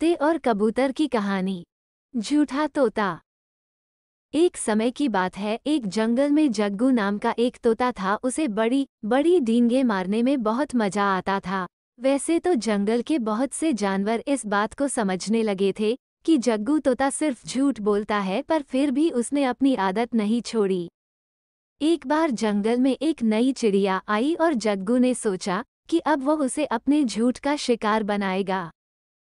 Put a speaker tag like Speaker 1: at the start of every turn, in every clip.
Speaker 1: तोते और कबूतर की कहानी झूठा तोता एक समय की बात है एक जंगल में जग्गू नाम का एक तोता था उसे बड़ी बड़ी डींगे मारने में बहुत मजा आता था वैसे तो जंगल के बहुत से जानवर इस बात को समझने लगे थे कि जग्गू तोता सिर्फ झूठ बोलता है पर फिर भी उसने अपनी आदत नहीं छोड़ी एक बार जंगल में एक नई चिड़िया आई और जग्गू ने सोचा कि अब वो उसे अपने झूठ का शिकार बनाएगा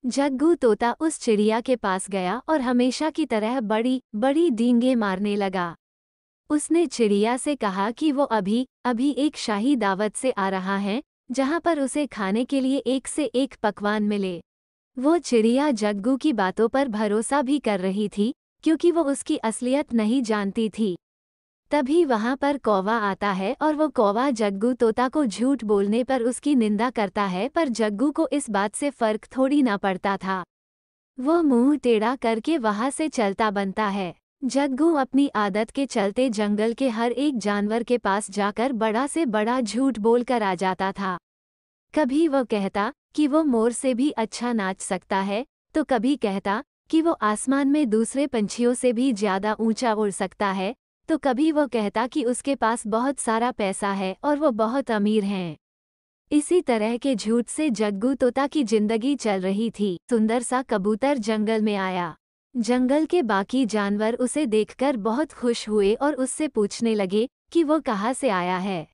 Speaker 1: जग्गू तोता उस चिड़िया के पास गया और हमेशा की तरह बड़ी बड़ी डींगे मारने लगा उसने चिड़िया से कहा कि वो अभी अभी एक शाही दावत से आ रहा है जहाँ पर उसे खाने के लिए एक से एक पकवान मिले वो चिड़िया जग्गू की बातों पर भरोसा भी कर रही थी क्योंकि वो उसकी असलियत नहीं जानती थी तभी वहाँ पर कौवा आता है और वो कौवा जग्गू तोता को झूठ बोलने पर उसकी निंदा करता है पर जग्गू को इस बात से फर्क थोड़ी ना पड़ता था वो मुंह टेढ़ा करके वहाँ से चलता बनता है जग्गू अपनी आदत के चलते जंगल के हर एक जानवर के पास जाकर बड़ा से बड़ा झूठ बोलकर आ जाता था कभी वो कहता कि वो मोर से भी अच्छा नाच सकता है तो कभी कहता कि वो आसमान में दूसरे पंछियों से भी ज्यादा ऊंचा उड़ सकता है तो कभी वो कहता कि उसके पास बहुत सारा पैसा है और वो बहुत अमीर हैं इसी तरह के झूठ से जग्गू तोता की जिंदगी चल रही थी सुंदर सा कबूतर जंगल में आया जंगल के बाकी जानवर उसे देखकर बहुत खुश हुए और उससे पूछने लगे कि वो कहाँ से आया है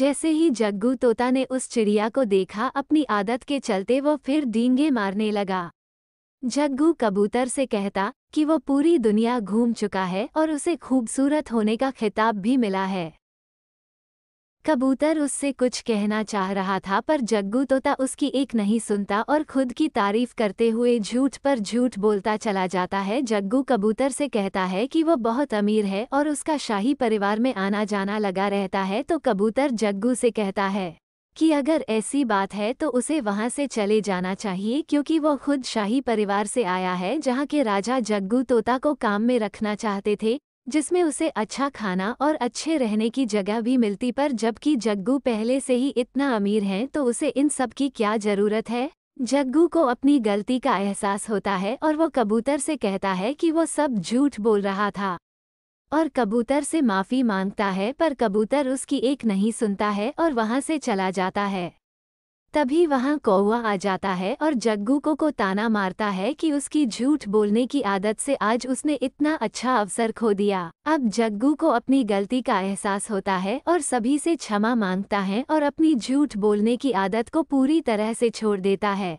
Speaker 1: जैसे ही जग्गू तोता ने उस चिड़िया को देखा अपनी आदत के चलते वो फिर डींगे मारने लगा जग्गू कबूतर से कहता कि वो पूरी दुनिया घूम चुका है और उसे खूबसूरत होने का खिताब भी मिला है कबूतर उससे कुछ कहना चाह रहा था पर जग्गू तोता उसकी एक नहीं सुनता और खुद की तारीफ करते हुए झूठ पर झूठ बोलता चला जाता है जग्गू कबूतर से कहता है कि वो बहुत अमीर है और उसका शाही परिवार में आना जाना लगा रहता है तो कबूतर जग्गू से कहता है कि अगर ऐसी बात है तो उसे वहां से चले जाना चाहिए क्योंकि वो खुद शाही परिवार से आया है जहां के राजा जग्गू तोता को काम में रखना चाहते थे जिसमें उसे अच्छा खाना और अच्छे रहने की जगह भी मिलती पर जबकि जग्गू पहले से ही इतना अमीर है तो उसे इन सब की क्या जरूरत है जग्गू को अपनी गलती का एहसास होता है और वो कबूतर से कहता है कि वो सब झूठ बोल रहा था और कबूतर से माफ़ी मांगता है पर कबूतर उसकी एक नहीं सुनता है और वहाँ से चला जाता है तभी वहाँ कौआ आ जाता है और जग्गू को को ताना मारता है कि उसकी झूठ बोलने की आदत से आज उसने इतना अच्छा अवसर खो दिया अब जग्गू को अपनी गलती का एहसास होता है और सभी से क्षमा मांगता है और अपनी झूठ बोलने की आदत को पूरी तरह से छोड़ देता है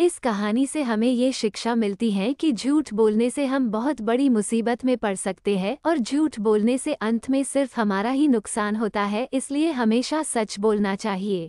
Speaker 1: इस कहानी से हमें ये शिक्षा मिलती है कि झूठ बोलने से हम बहुत बड़ी मुसीबत में पड़ सकते हैं और झूठ बोलने से अंत में सिर्फ हमारा ही नुकसान होता है इसलिए हमेशा सच बोलना चाहिए